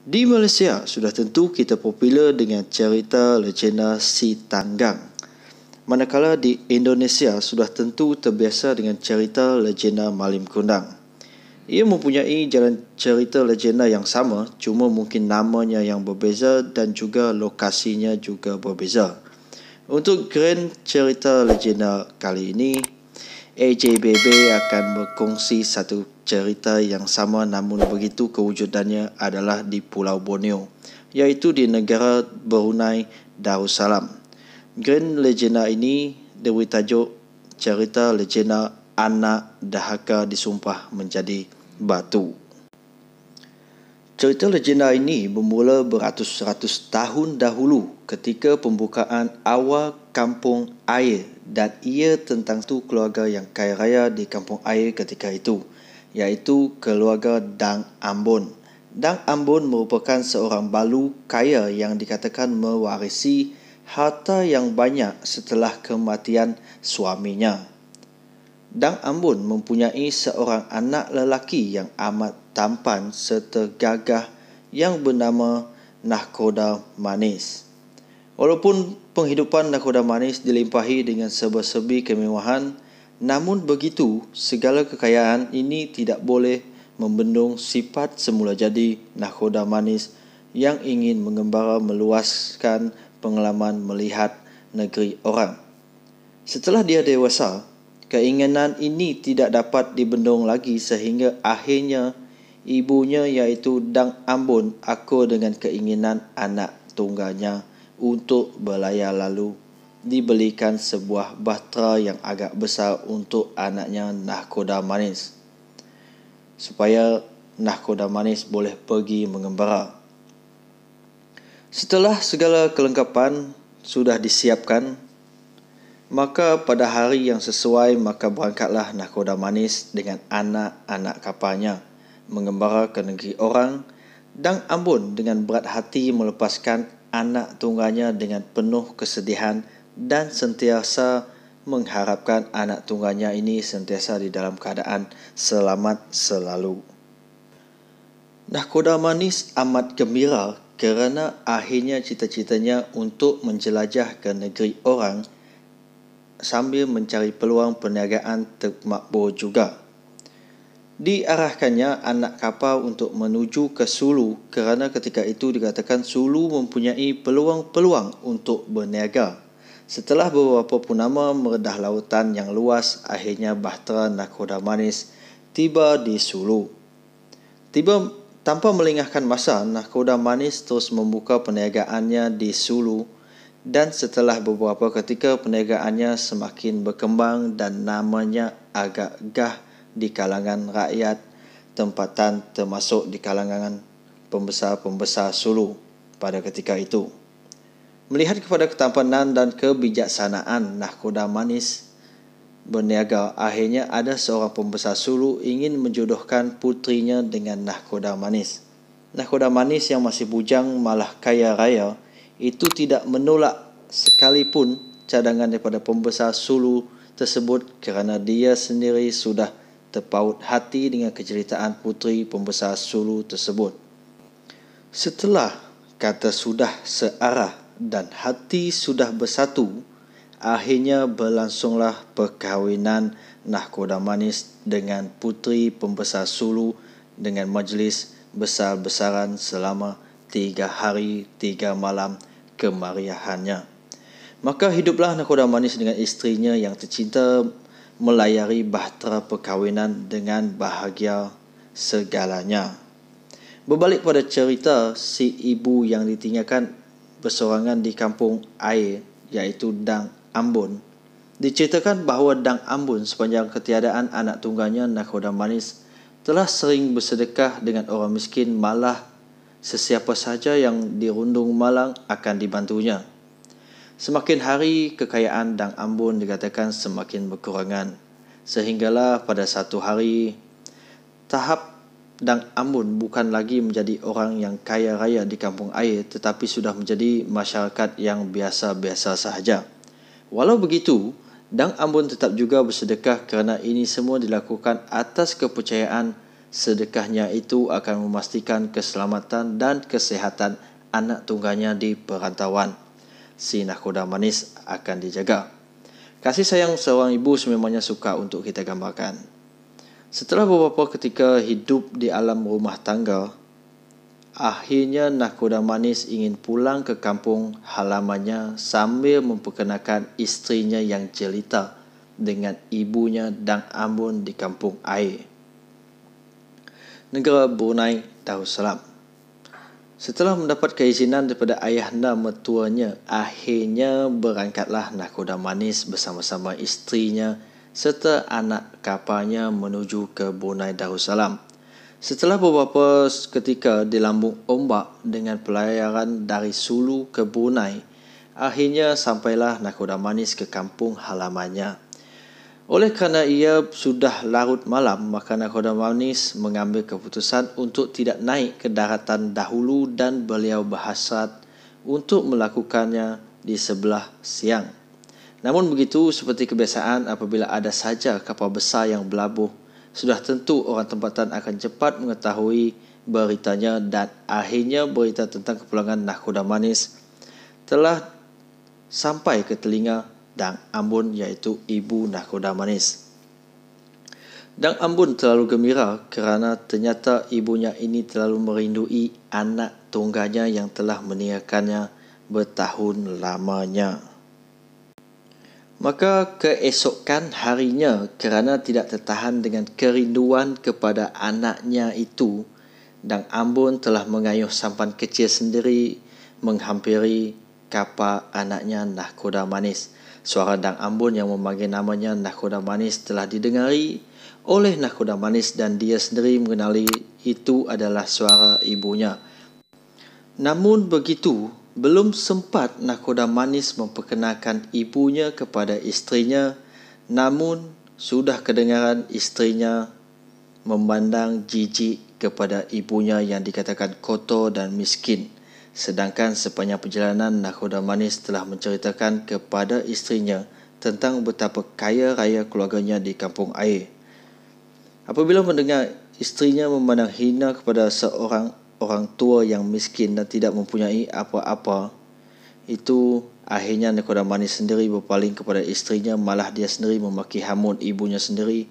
Di Malaysia, sudah tentu kita popular dengan cerita legenda Si Tanggang. Manakala di Indonesia, sudah tentu terbiasa dengan cerita legenda Malim Kundang. Ia mempunyai jalan cerita legenda yang sama, cuma mungkin namanya yang berbeza dan juga lokasinya juga berbeza. Untuk grand cerita legenda kali ini, AJBB akan berkongsi satu cerita yang sama namun begitu kewujudannya adalah di Pulau Borneo iaitu di negara Brunei Darussalam. Green legenda ini diberi tajuk cerita legenda anak dahaka disumpah menjadi batu. Cerita legenda ini bermula beratus-ratus tahun dahulu ketika pembukaan awal kampung air dan ia tentang satu keluarga yang kaya raya di kampung air ketika itu iaitu keluarga Dang Ambon. Dang Ambon merupakan seorang balu kaya yang dikatakan mewarisi harta yang banyak setelah kematian suaminya. Dang Ambon mempunyai seorang anak lelaki yang amat tampan serta gagah yang bernama Nahkoda Manis. Walaupun penghidupan nakoda manis dilimpahi dengan serba-serbi kemewahan, namun begitu segala kekayaan ini tidak boleh membendung sifat semula jadi nakoda manis yang ingin mengembara meluaskan pengalaman melihat negeri orang. Setelah dia dewasa, keinginan ini tidak dapat dibendung lagi sehingga akhirnya ibunya iaitu Dang Ambon akur dengan keinginan anak tunggalnya untuk berlayar lalu dibelikan sebuah bahtera yang agak besar untuk anaknya Nahkoda Manis supaya Nahkoda Manis boleh pergi mengembara. Setelah segala kelengkapan sudah disiapkan, maka pada hari yang sesuai maka berangkatlah Nahkoda Manis dengan anak-anak kapalnya mengembara ke negeri orang dan Ambon dengan berat hati melepaskan anak tunggalnya dengan penuh kesedihan dan sentiasa mengharapkan anak tunggalnya ini sentiasa di dalam keadaan selamat selalu. Nahkoda manis amat gembira kerana akhirnya cita-citanya untuk menjelajah ke negeri orang sambil mencari peluang perniagaan termakbul juga diarahkannya anak kapal untuk menuju ke Sulu kerana ketika itu dikatakan Sulu mempunyai peluang-peluang untuk berniaga. Setelah beberapa purnama meredah lautan yang luas, akhirnya Bahtera Nakoda Manis tiba di Sulu. Tiba tanpa melengahkan masa, Nakoda Manis terus membuka perniagaannya di Sulu dan setelah beberapa ketika perniagaannya semakin berkembang dan namanya agak gah di kalangan rakyat tempatan termasuk di kalangan pembesar-pembesar Sulu pada ketika itu. Melihat kepada ketampanan dan kebijaksanaan nahkoda manis berniaga akhirnya ada seorang pembesar Sulu ingin menjodohkan putrinya dengan nahkoda manis. Nahkoda manis yang masih bujang malah kaya raya itu tidak menolak sekalipun cadangan daripada pembesar Sulu tersebut kerana dia sendiri sudah terpaut hati dengan keceritaan putri pembesar Sulu tersebut. Setelah kata sudah searah dan hati sudah bersatu, akhirnya berlangsunglah perkahwinan Nahkoda Manis dengan putri pembesar Sulu dengan majlis besar-besaran selama tiga hari tiga malam kemariahannya. Maka hiduplah Nahkoda Manis dengan istrinya yang tercinta melayari bahtera perkahwinan dengan bahagia segalanya. Berbalik pada cerita si ibu yang ditinggalkan bersorangan di kampung air iaitu Dang Ambon. Diceritakan bahawa Dang Ambon sepanjang ketiadaan anak tunggalnya Nakoda Manis telah sering bersedekah dengan orang miskin malah sesiapa saja yang dirundung malang akan dibantunya. Semakin hari kekayaan Dang Ambon dikatakan semakin berkurangan. Sehinggalah pada satu hari, tahap Dang Ambon bukan lagi menjadi orang yang kaya raya di kampung air tetapi sudah menjadi masyarakat yang biasa-biasa sahaja. Walau begitu, Dang Ambon tetap juga bersedekah kerana ini semua dilakukan atas kepercayaan sedekahnya itu akan memastikan keselamatan dan kesehatan anak tunggalnya di perantauan si nakoda manis akan dijaga. Kasih sayang seorang ibu sememangnya suka untuk kita gambarkan. Setelah beberapa ketika hidup di alam rumah tangga, akhirnya nakoda manis ingin pulang ke kampung halamannya sambil memperkenalkan istrinya yang jelita dengan ibunya dan Ambon di kampung air. Negara Brunei Darussalam. Setelah mendapat keizinan daripada ayah ayahanda metuanya, akhirnya berangkatlah nakoda manis bersama-sama istrinya serta anak kapalnya menuju ke Bunai Darussalam. Setelah beberapa ketika di lambung ombak dengan pelayaran dari Sulu ke Bunai, akhirnya sampailah nakoda manis ke kampung halamannya. Oleh kerana ia sudah larut malam, maka Makana Khodamanis mengambil keputusan untuk tidak naik ke daratan dahulu dan beliau berhasrat untuk melakukannya di sebelah siang. Namun begitu, seperti kebiasaan apabila ada saja kapal besar yang berlabuh, sudah tentu orang tempatan akan cepat mengetahui beritanya dan akhirnya berita tentang kepulangan Nakhoda Manis telah sampai ke telinga Dang Ambon iaitu ibu nakoda manis. Dang Ambon terlalu gembira kerana ternyata ibunya ini terlalu merindui anak tungganya yang telah meninggalkannya bertahun lamanya. Maka keesokan harinya kerana tidak tertahan dengan kerinduan kepada anaknya itu, Dang Ambon telah mengayuh sampan kecil sendiri menghampiri kapal anaknya Nahkoda Manis. Suara Dang Ambon yang memanggil namanya Nakhoda Manis telah didengari oleh Nakhoda Manis dan dia sendiri mengenali itu adalah suara ibunya. Namun begitu, belum sempat Nakhoda Manis memperkenalkan ibunya kepada istrinya, namun sudah kedengaran istrinya memandang jijik kepada ibunya yang dikatakan kotor dan miskin. Sedangkan sepanjang perjalanan Nakhoda Manis telah menceritakan kepada isterinya tentang betapa kaya raya keluarganya di kampung air. Apabila mendengar isterinya memandang hina kepada seorang orang tua yang miskin dan tidak mempunyai apa-apa, itu akhirnya Nakhoda Manis sendiri berpaling kepada isterinya malah dia sendiri memaki hamun ibunya sendiri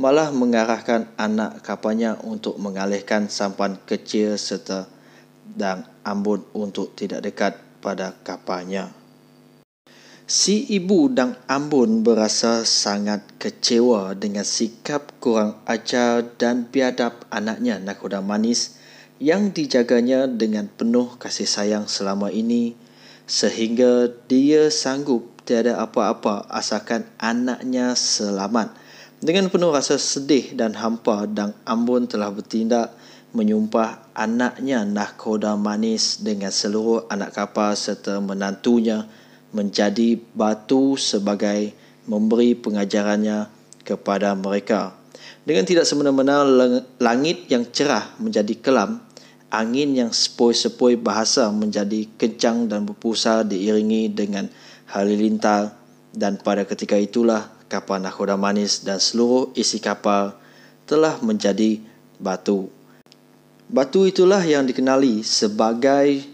malah mengarahkan anak kapalnya untuk mengalihkan sampan kecil serta dan ambun untuk tidak dekat pada kapalnya. Si ibu dan ambun berasa sangat kecewa dengan sikap kurang ajar dan biadab anaknya nakoda manis yang dijaganya dengan penuh kasih sayang selama ini sehingga dia sanggup tiada apa-apa asalkan anaknya selamat. Dengan penuh rasa sedih dan hampa dan ambun telah bertindak menyumpah anaknya nahkoda manis dengan seluruh anak kapal serta menantunya menjadi batu sebagai memberi pengajarannya kepada mereka. Dengan tidak semena-mena langit yang cerah menjadi kelam, angin yang sepoi-sepoi bahasa menjadi kencang dan berpusar diiringi dengan halilintar dan pada ketika itulah kapal nahkoda manis dan seluruh isi kapal telah menjadi batu. Batu itulah yang dikenali sebagai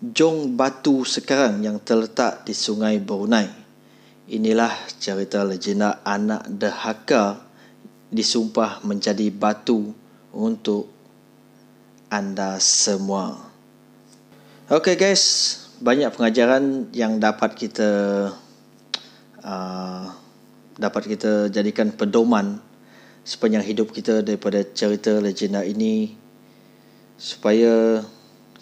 Jong Batu sekarang yang terletak di Sungai Brunei. Inilah cerita legenda anak Dehaka disumpah menjadi batu untuk anda semua. Okay guys, banyak pengajaran yang dapat kita uh, dapat kita jadikan pedoman sepanjang hidup kita daripada cerita legenda ini supaya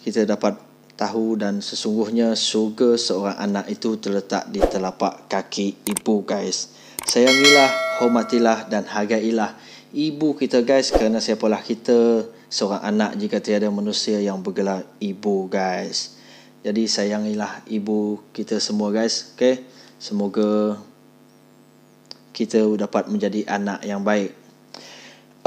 kita dapat tahu dan sesungguhnya surga seorang anak itu terletak di telapak kaki ibu guys. Sayangilah, hormatilah dan hargailah ibu kita guys kerana siapalah kita seorang anak jika tiada manusia yang bergelar ibu guys. Jadi sayangilah ibu kita semua guys. Okey? Semoga kita dapat menjadi anak yang baik.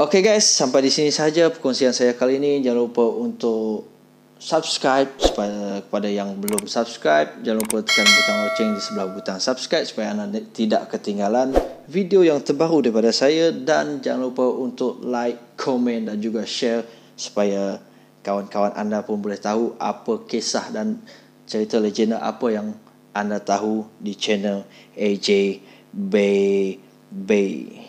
Okay guys, sampai di sini saja perkongsian saya kali ini. Jangan lupa untuk subscribe supaya, kepada yang belum subscribe. Jangan lupa tekan butang loceng di sebelah butang subscribe supaya anda tidak ketinggalan video yang terbaru daripada saya. Dan jangan lupa untuk like, komen dan juga share supaya kawan-kawan anda pun boleh tahu apa kisah dan cerita legenda apa yang anda tahu di channel AJ Bay Bay.